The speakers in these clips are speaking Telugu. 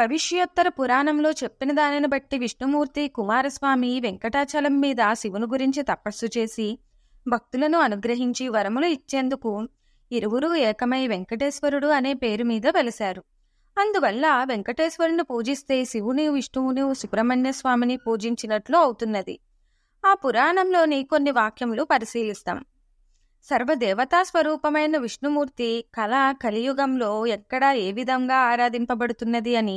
భవిష్యోత్తర పురాణంలో చెప్పిన దానిని బట్టి విష్ణుమూర్తి కుమారస్వామి వెంకటాచలం మీద శివుని గురించి తపస్సు చేసి భక్తులను అనుగ్రహించి వరములు ఇచ్చేందుకు ఇరువురు ఏకమై వెంకటేశ్వరుడు అనే పేరు మీద వెలిశారు అందువల్ల వెంకటేశ్వరుని పూజిస్తే శివుని విష్ణువుని సుబ్రహ్మణ్య స్వామిని పూజించినట్లు అవుతున్నది ఆ పురాణంలోని కొన్ని వాక్యములు పరిశీలిస్తాం సర్వదేవతా స్వరూపమైన విష్ణుమూర్తి కళ కలియుగంలో ఎక్కడా ఏ విధంగా ఆరాధింపబడుతున్నది అని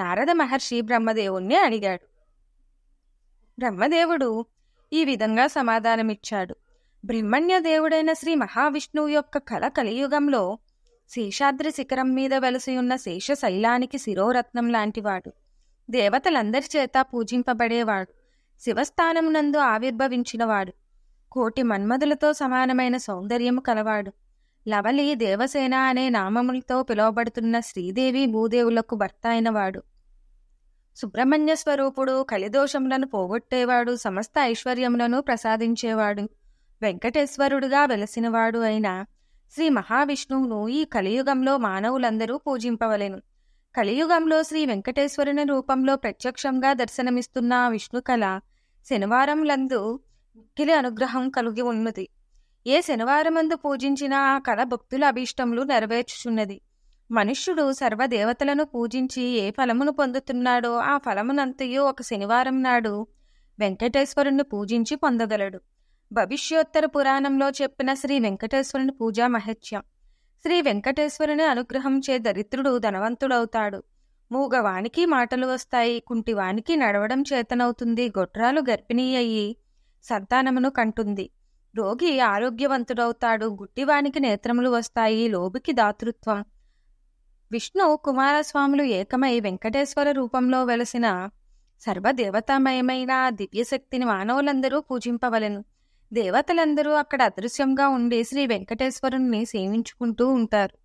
నారద మహర్షి బ్రహ్మదేవుణ్ణి అడిగాడు బ్రహ్మదేవుడు ఈ విధంగా సమాధానమిచ్చాడు బ్రహ్మణ్య దేవుడైన శ్రీ మహావిష్ణువు యొక్క కళ కలియుగంలో శేషాద్రి శిఖరం మీద వెలసి ఉన్న శేష శైలానికి శిరోరత్నం లాంటివాడు దేవతలందరి చేత పూజింపబడేవాడు శివస్థానమునందు ఆవిర్భవించినవాడు కోటి మన్మధులతో సమానమైన సౌందర్యము కలవాడు లవలి దేవసేన అనే నామములతో పిలువబడుతున్న శ్రీదేవి భూదేవులకు భర్త అయినవాడు సుబ్రహ్మణ్య స్వరూపుడు కలిదోషములను పోగొట్టేవాడు సమస్త ఐశ్వర్యములను ప్రసాదించేవాడు వెంకటేశ్వరుడుగా వెలసినవాడు అయిన శ్రీ మహావిష్ణువును ఈ కలియుగంలో మానవులందరూ పూజింపవలెను కలియుగంలో శ్రీ వెంకటేశ్వరుని రూపంలో ప్రత్యక్షంగా దర్శనమిస్తున్న విష్ణుకళ శనివారంలందు ముక్కిలి అనుగ్రహం కలిగి ఉన్నది ఏ శనివారమందు పూజించిన ఆ కళ భక్తుల అభీష్టములు నెరవేర్చుచున్నది మనుష్యుడు సర్వదేవతలను పూజించి ఏ ఫలమును పొందుతున్నాడో ఆ ఫలమునంతయో ఒక శనివారం నాడు వెంకటేశ్వరుణ్ణి పూజించి పొందగలడు భవిష్యోత్తర పురాణంలో చెప్పిన శ్రీ వెంకటేశ్వరుని పూజా మహత్యం శ్రీ వెంకటేశ్వరుని అనుగ్రహం చే దరిద్రుడు ధనవంతుడవుతాడు మూగవానికి మాటలు వస్తాయి కుంటివానికి నడవడం చేతనవుతుంది గొట్రాలు గర్భిణీ అయ్యి సంతానమును కంటుంది రోగి ఆరోగ్యవంతుడవుతాడు గుడ్డివానికి నేత్రములు వస్తాయి లోబికి దాతృత్వం విష్ణు కుమారస్వాములు ఏకమై వెంకటేశ్వర రూపంలో వెలసిన సర్వదేవతామయమైన దివ్యశక్తిని మానవులందరూ పూజింపవలను దేవతలందరూ అక్కడ అదృశ్యంగా ఉండి శ్రీ వెంకటేశ్వరుణ్ణి సేవించుకుంటూ ఉంటారు